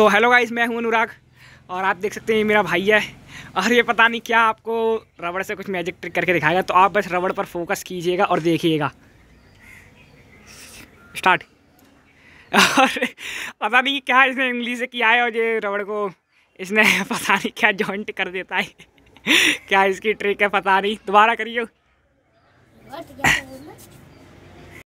तो hello guys मैं हूं अनुराग और आप देख सकते हैं मेरा भाई है और ये पता नहीं क्या आपको रबड़ से कुछ मैजिक ट्रिक करके दिखाएगा तो आप बस रबड़ पर फोकस कीजिएगा और देखिएगा स्टार्ट और पता नहीं क्या इसने उंगली से किया है और ये रबड़ को इसने पता नहीं क्या जॉइंट कर देता है क्या इसकी ट्रिक है पता नहीं दोबारा करिए